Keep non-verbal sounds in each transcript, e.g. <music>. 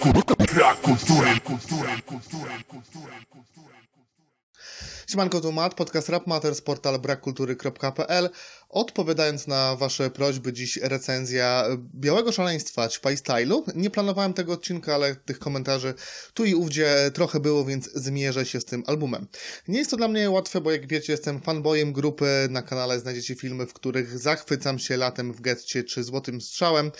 Kultura, kultury, kultury, Siemanko, tu Mat, podcast Rap Matters, portal brakkultury.pl. Odpowiadając na wasze prośby, dziś recenzja Białego Szaleństwa Ćpaj Stylu. Nie planowałem tego odcinka, ale tych komentarzy tu i ówdzie trochę było, więc zmierzę się z tym albumem. Nie jest to dla mnie łatwe, bo jak wiecie, jestem fanbojem grupy. Na kanale znajdziecie filmy, w których zachwycam się latem w getcie czy złotym strzałem.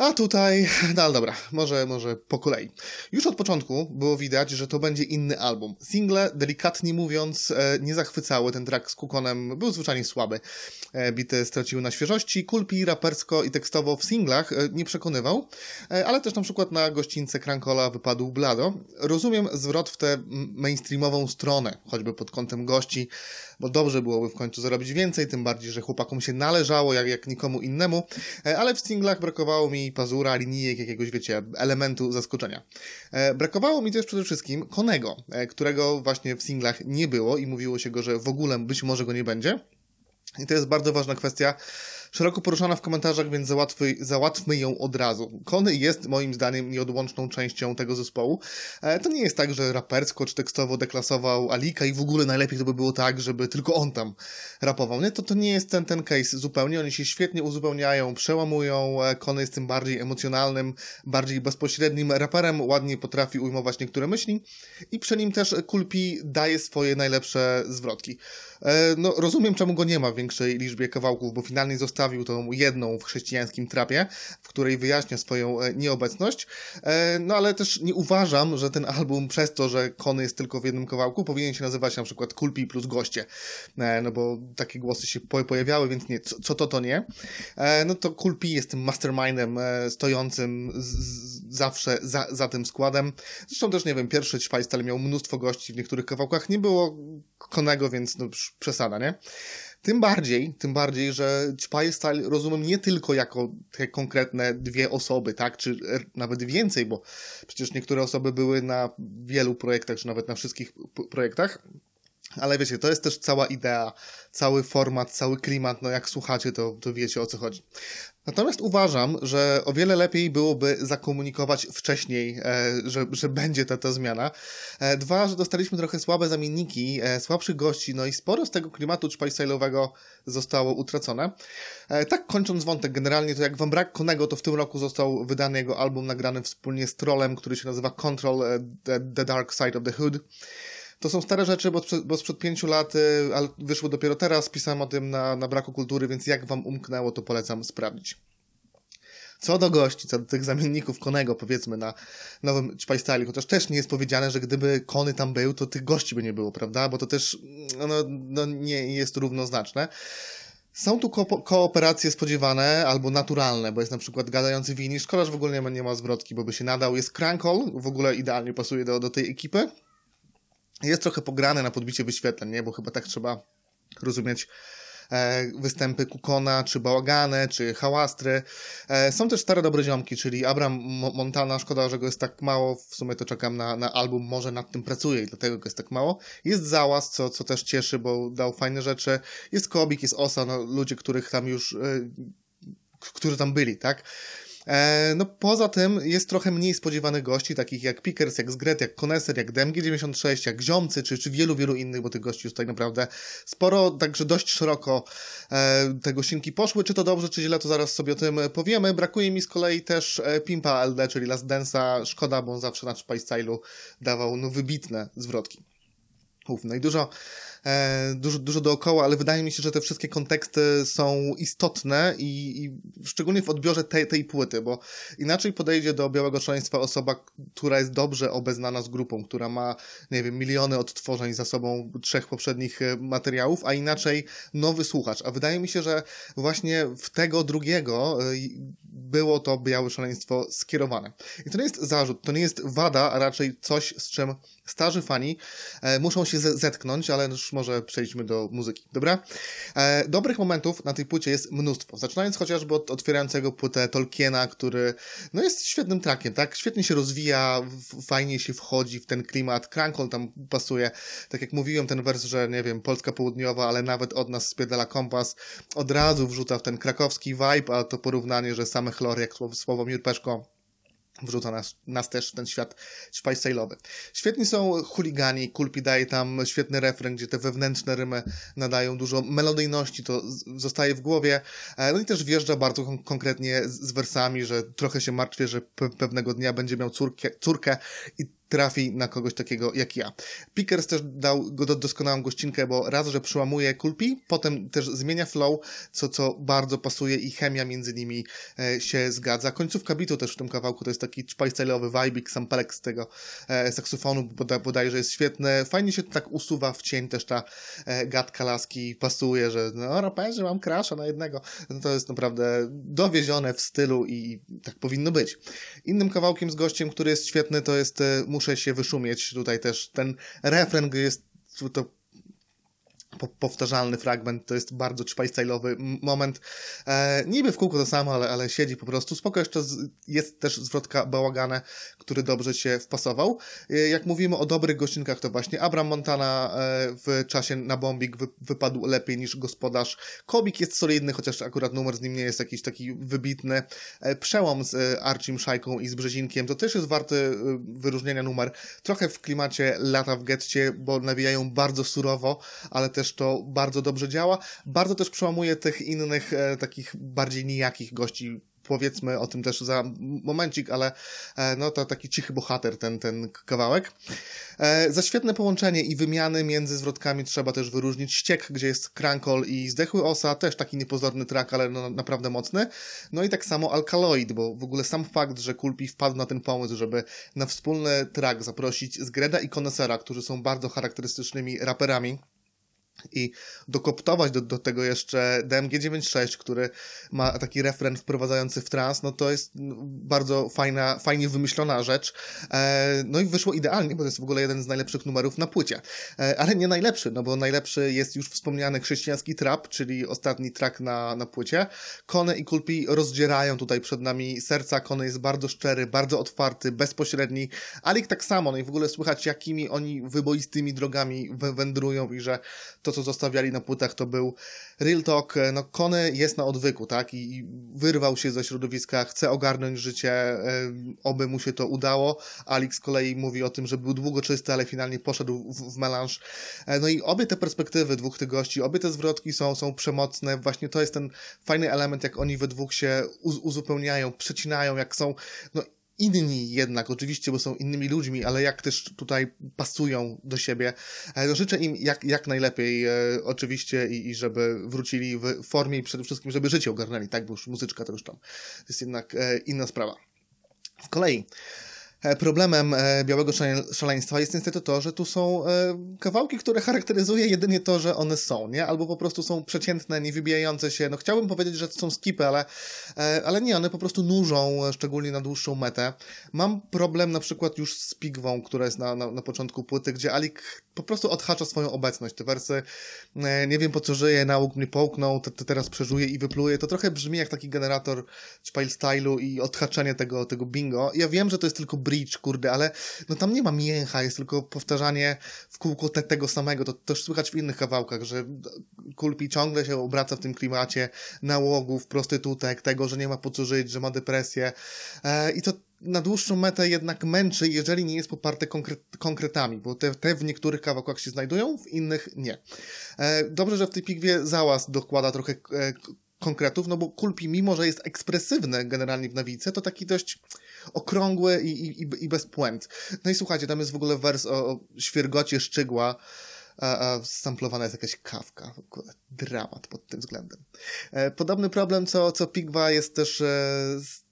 A tutaj, <laughs> no ale dobra, może, może po kolei. Już od początku było widać, że to będzie inny album. Single, delikatnie mówiąc, e, nie zachwycały. Ten track z Kukonem był zwyczajnie słaby. E, bity straciły na świeżości. Kulpi rapersko i tekstowo w singlach e, nie przekonywał, ale też na przykład na gościńce Krankola wypadł blado. Rozumiem zwrot w tę mainstreamową stronę, choćby pod kątem gości, bo dobrze byłoby w końcu zarobić więcej, tym bardziej, że chłopakom się należało, jak, jak nikomu innemu, ale w singlach brakowało mi linii pazura, linijek jakiegoś, wiecie, elementu zaskoczenia. E, brakowało mi też przede wszystkim Konego, e, którego właśnie w singlach nie było i mówiło się go, że w ogóle być może go nie będzie. I to jest bardzo ważna kwestia, szeroko poruszana w komentarzach, więc załatwy, załatwmy ją od razu. Kony jest moim zdaniem nieodłączną częścią tego zespołu. E, to nie jest tak, że rapersko czy tekstowo deklasował Alika i w ogóle najlepiej to by było tak, żeby tylko on tam rapował. Nie, to, to nie jest ten, ten case zupełnie. Oni się świetnie uzupełniają, przełamują. E, kony jest tym bardziej emocjonalnym, bardziej bezpośrednim raperem, ładnie potrafi ujmować niektóre myśli i przy nim też Kulpi daje swoje najlepsze zwrotki. E, no, rozumiem, czemu go nie ma w większej liczbie kawałków, bo finalnie został przedstawił tą jedną w chrześcijańskim trapie, w której wyjaśnia swoją e, nieobecność. E, no ale też nie uważam, że ten album przez to, że Kony jest tylko w jednym kawałku, powinien się nazywać na przykład Kulpi plus goście, e, no bo takie głosy się pojawiały, więc nie, co, to, to nie. No to Kulpi jest tym mastermindem stojącym z, zawsze za, za tym składem. Zresztą też, nie wiem, pierwszy Schweistel miał mnóstwo gości, w niektórych kawałkach nie było Konego, więc no, przesada, nie? Tym bardziej, tym bardziej, że ćpaje stal rozumiem nie tylko jako te konkretne dwie osoby, tak, czy nawet więcej, bo przecież niektóre osoby były na wielu projektach, czy nawet na wszystkich projektach, ale wiecie, to jest też cała idea, cały format, cały klimat. No jak słuchacie, to, to wiecie o co chodzi. Natomiast uważam, że o wiele lepiej byłoby zakomunikować wcześniej, e, że, że będzie ta, ta zmiana. E, dwa, że dostaliśmy trochę słabe zamienniki, e, słabszych gości, no i sporo z tego klimatu chpajsajlowego zostało utracone. tak kończąc wątek generalnie, to jak wam brak Konego, to w tym roku został wydany jego album nagrany wspólnie z Trollem, który się nazywa Control the Dark Side of the Hood. To są stare rzeczy, bo, bo sprzed pięciu lat, y, ale wyszło dopiero teraz, pisałem o tym na, na braku kultury, więc jak wam umknęło, to polecam sprawdzić. Co do gości, co do tych zamienników Konego, powiedzmy, na nowym Czpajstali, chociaż też nie jest powiedziane, że gdyby Kony tam był, to tych gości by nie było, prawda? Bo to też no, no nie jest równoznaczne. Są tu ko kooperacje spodziewane albo naturalne, bo jest na przykład gadający winisz, kolarz w ogóle nie ma, nie ma zwrotki, bo by się nadał. Jest Krankol, w ogóle idealnie pasuje do, do tej ekipy jest trochę pograne na podbicie wyświetleń, nie? bo chyba tak trzeba rozumieć e, występy Kukona, czy Bałagane, czy Hałastry. E, są też stare dobre ziomki, czyli Abram Montana, szkoda, że go jest tak mało, w sumie to czekam na, na album, może nad tym pracuję i dlatego go jest tak mało. Jest Załas, co, co też cieszy, bo dał fajne rzeczy. Jest Kobik, jest Osa, no, ludzie, których tam już, e, którzy tam byli, tak? E, no poza tym jest trochę mniej spodziewanych gości, takich jak Pickers, jak Zgret, jak Koneser, jak DMG96, jak Ziomcy, czy, czy wielu, wielu innych, bo tych gości już tak naprawdę sporo, także dość szeroko e, te gościnki poszły. Czy to dobrze, czy źle, to zaraz sobie o tym powiemy. Brakuje mi z kolei też e, Pimpa LD, czyli Last Dance'a. Szkoda, bo on zawsze na Spy Stylu dawał no, wybitne zwrotki. Uf, no i dużo E, dużo, dużo dookoła, ale wydaje mi się, że te wszystkie konteksty są istotne i, i szczególnie w odbiorze tej, tej płyty, bo inaczej podejdzie do Białego Szaleństwa osoba, która jest dobrze obeznana z grupą, która ma, nie wiem, miliony odtworzeń za sobą trzech poprzednich e, materiałów, a inaczej nowy słuchacz. A wydaje mi się, że właśnie w tego drugiego e, było to Białe Szaleństwo skierowane. I to nie jest zarzut, to nie jest wada, a raczej coś, z czym starzy fani e, muszą się zetknąć, ale już może przejdźmy do muzyki, dobra? E, dobrych momentów na tej płycie jest mnóstwo, zaczynając chociażby od otwierającego płytę Tolkiena, który no jest świetnym trackiem. tak? Świetnie się rozwija, fajnie się wchodzi w ten klimat, Krankol tam pasuje, tak jak mówiłem, ten wers, że nie wiem, Polska Południowa, ale nawet od nas spiedala kompas, od razu wrzuca w ten krakowski vibe, a to porównanie, że same chlory, jak słowo Peszko wrzuca nas, nas też w ten świat szpajsajlowy. Świetni są chuligani, Kulpi daje tam świetny refren, gdzie te wewnętrzne rymy nadają dużo melodyjności, to zostaje w głowie, e, no i też wjeżdża bardzo kon konkretnie z, z wersami, że trochę się martwię, że pewnego dnia będzie miał córkę, córkę i trafi na kogoś takiego jak ja. Pickers też dał go doskonałą gościnkę, bo raz, że przyłamuje kulpi, potem też zmienia flow, co, co bardzo pasuje i chemia między nimi e, się zgadza. Końcówka bitu też w tym kawałku to jest taki szpajcelowy vibe, sampelek z tego e, saksofonu boda, bodajże jest świetny. Fajnie się to tak usuwa w cień też ta e, gadka laski pasuje, że no raperze mam krasza na jednego. No, to jest naprawdę dowiezione w stylu i tak powinno być. Innym kawałkiem z gościem, który jest świetny to jest e, muszę się wyszumieć tutaj też. Ten refren jest to po powtarzalny fragment, to jest bardzo czpajstylowy moment. E, niby w kółko to samo, ale, ale siedzi po prostu spoko. Jeszcze z, jest też zwrotka bałagane, który dobrze się wpasował. E, jak mówimy o dobrych gościnkach, to właśnie Abram Montana e, w czasie na bombik wy, wypadł lepiej niż gospodarz. Kobik jest solidny, chociaż akurat numer z nim nie jest jakiś taki wybitny. E, przełom z e, Archim Szajką i z Brzezinkiem to też jest warty e, wyróżnienia numer. Trochę w klimacie lata w getcie, bo nawijają bardzo surowo, ale też też to bardzo dobrze działa. Bardzo też przełamuje tych innych, e, takich bardziej nijakich gości, powiedzmy o tym też za momencik, ale e, no to taki cichy bohater ten, ten kawałek. E, za świetne połączenie i wymiany między zwrotkami trzeba też wyróżnić ściek, gdzie jest Krankol i Zdechły Osa, też taki niepozorny track, ale no, naprawdę mocny. No i tak samo Alkaloid, bo w ogóle sam fakt, że Kulpi wpadł na ten pomysł, żeby na wspólny track zaprosić Zgreda i Konesera, którzy są bardzo charakterystycznymi raperami, i dokoptować do, do tego jeszcze DMG96, który ma taki refren wprowadzający w trans, no to jest no, bardzo fajna, fajnie wymyślona rzecz. E, no i wyszło idealnie, bo to jest w ogóle jeden z najlepszych numerów na płycie. E, ale nie najlepszy, no bo najlepszy jest już wspomniany chrześcijański trap, czyli ostatni track na, na płycie. Kone i Kulpi rozdzierają tutaj przed nami serca. Kone jest bardzo szczery, bardzo otwarty, bezpośredni. Alik tak samo, no i w ogóle słychać, jakimi oni wyboistymi drogami wędrują i że to to, co zostawiali na płytach, to był real talk. E, no, Kony jest na odwyku, tak? I, wyrwał się ze środowiska, chce ogarnąć życie, e, oby mu się to udało. Alik z kolei mówi o tym, że był długo czysty, ale finalnie poszedł w, w melanż. E, no i obie te perspektywy dwóch tych gości, obie te zwrotki są, są przemocne. Właśnie to jest ten fajny element, jak oni we dwóch się uzupełniają, przecinają, jak są... No, inni jednak, oczywiście, bo są innymi ludźmi, ale jak też tutaj pasują do siebie. E, no życzę im jak, jak najlepiej e, oczywiście i, i żeby wrócili w formie i przede wszystkim, żeby życie ogarnęli, tak? Bo już muzyczka to już tam jest jednak e, inna sprawa. W kolei E, problemem e, białego szaleństwa jest niestety to, że tu są e, kawałki, które charakteryzuje jedynie to, że one są, nie? Albo po prostu są przeciętne, niewybijające się. No chciałbym powiedzieć, że to są skipy, ale, ale nie, one po prostu nużą, szczególnie na dłuższą metę. Mam problem na przykład już z pigwą, która jest na, na, na początku płyty, gdzie Alik po prostu odhacza swoją obecność. Te wersy nie wiem po co żyje, nauk mnie połknął, to teraz przeżuje i wypluje. To trochę brzmi jak taki generator Spile Stylu i odhaczenie tego, tego bingo. Ja wiem, że to jest tylko bridge, kurde, ale no tam nie ma mięcha, jest tylko powtarzanie w kółko te, tego samego. To też słychać w innych kawałkach, że Kulpi ciągle się obraca w tym klimacie nałogów, prostytutek, tego, że nie ma po co żyć, że ma depresję. E, I to na dłuższą metę jednak męczy, jeżeli nie jest poparte konkret, konkretami, bo te, te, w niektórych kawałkach się znajdują, w innych nie. E, dobrze, że w tej pigwie załaz dokłada trochę e, konkretów, no bo Kulpi, mimo że jest ekspresywne generalnie w nawice, to taki dość okrągły i, i, i bez puent. No i słuchajcie, tam jest w ogóle wers o, o świergocie szczygła, a, a samplowana jest jakaś kawka. W ogóle dramat pod tym względem. E, podobny problem co, co Pigwa jest też e,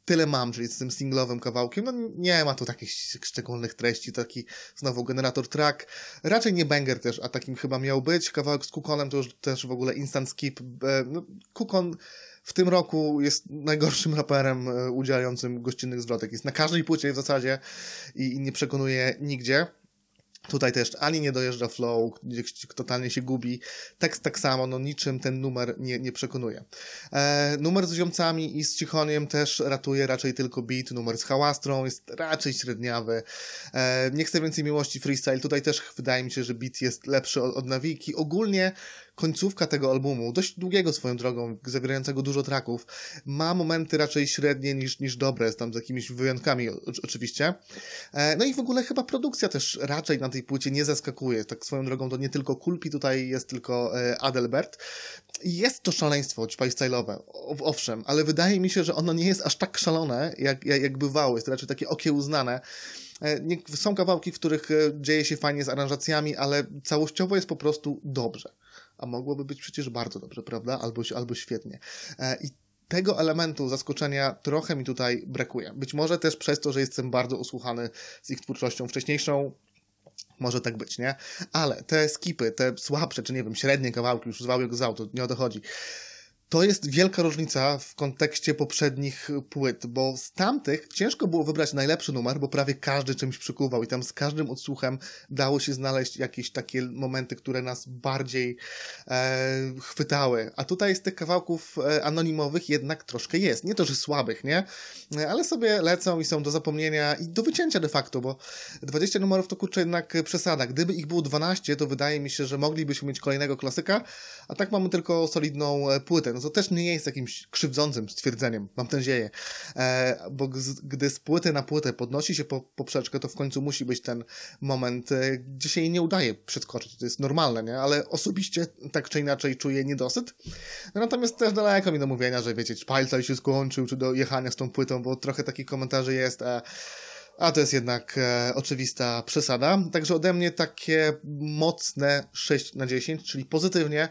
tyle mam, czyli z tym singlowym kawałkiem. No nie ma tu takich szczególnych treści, taki znowu generator track. Raczej nie banger też, a takim chyba miał być. Kawałek z Kukonem to już też w ogóle instant skip. E, no, Kukon w tym roku jest najgorszym raperem e, udzielającym gościnnych zwrotek. Jest na każdej płycie w zasadzie i, i nie przekonuje nigdzie. Tutaj też ani nie dojeżdża flow, gdzieś totalnie się gubi. Tekst tak samo, no niczym ten numer nie, nie przekonuje. E, numer z ziomcami i z cichoniem też ratuje raczej tylko beat. Numer z hałastrą jest raczej średniawy. E, nie chcę więcej miłości freestyle. Tutaj też wydaje mi się, że beat jest lepszy od, od nawiki. Ogólnie końcówka tego albumu, dość długiego swoją drogą, zawierającego dużo traków, ma momenty raczej średnie niż, niż dobre, tam z jakimiś wyjątkami oczywiście. E, no i w ogóle chyba produkcja też raczej na tej płycie nie zaskakuje. Tak swoją drogą to nie tylko Kulpi, tutaj jest tylko e, Adelbert. Jest to szaleństwo style'owe, owszem, ale wydaje mi się, że ono nie jest aż tak szalone, jak, jak, jak bywało. Jest to raczej takie okiełznane. E, są kawałki, w których dzieje się fajnie z aranżacjami, ale całościowo jest po prostu dobrze a mogłoby być przecież bardzo dobrze, prawda? Albo, albo świetnie. E, I tego elementu zaskoczenia trochę mi tutaj brakuje. Być może też przez to, że jestem bardzo usłuchany z ich twórczością wcześniejszą, może tak być, nie? Ale te skipy, te słabsze, czy nie wiem, średnie kawałki, już zwał jak zał, auto, nie o to chodzi. To jest wielka różnica w kontekście poprzednich płyt, bo z tamtych ciężko było wybrać najlepszy numer, bo prawie każdy czymś przykuwał i tam z każdym odsłuchem dało się znaleźć jakieś takie momenty, które nas bardziej e, chwytały. A tutaj z tych kawałków e, anonimowych jednak troszkę jest. Nie to, że słabych, nie? Ale sobie lecą i są do zapomnienia i do wycięcia de facto, bo 20 numerów to kurczę jednak przesada. Gdyby ich było 12, to wydaje mi się, że moglibyśmy mieć kolejnego klasyka, a tak mamy tylko solidną e, płytę no to też nie jest jakimś krzywdzącym stwierdzeniem, mam nadzieję, e, bo gdy z płyty na płytę podnosi się po poprzeczkę, to w końcu musi być ten moment, e, gdzie się jej nie udaje przeskoczyć, to jest normalne, nie? Ale osobiście tak czy inaczej czuję niedosyt. No, natomiast też daleko mi do mówienia, że wiecie, palca się skończył, czy do jechania z tą płytą, bo trochę takich komentarzy jest... a to jest jednak e, oczywista przesada. Także ode mnie takie mocne 6 na 10, czyli pozytywnie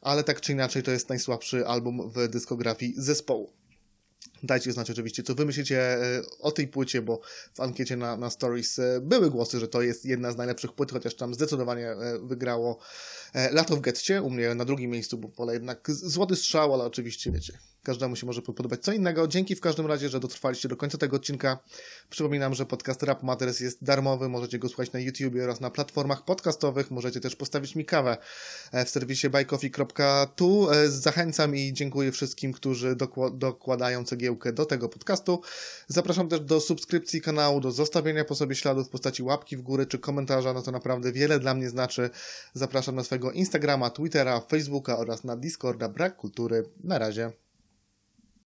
ale tak czy inaczej to jest najsłabszy album w dyskografii zespołu. Dajcie znać oczywiście, co wy myślicie e, o tej płycie, bo w ankiecie na, na Stories e, były głosy, że to jest jedna z najlepszych płyt, chociaż tam zdecydowanie e, wygrało Lato w getcie, u mnie na drugim miejscu, bo wolę jednak złoty strzał, ale oczywiście wiecie, Każdemu się może podobać co innego. Dzięki w każdym razie, że dotrwaliście do końca tego odcinka. Przypominam, że podcast Rap Matters jest darmowy. Możecie go słuchać na YouTubie oraz na platformach podcastowych. Możecie też postawić mi kawę e, w serwisie buycoffee.tu. E, zachęcam i dziękuję wszystkim, którzy dokładają cegiełkę do tego podcastu. Zapraszam też do subskrypcji kanału, do zostawienia po sobie śladów w postaci łapki w górę czy komentarza. No to naprawdę wiele dla mnie znaczy. Zapraszam na swojego Instagrama, Twittera, Facebooka oraz na Discorda Brak Kultury. Na razie.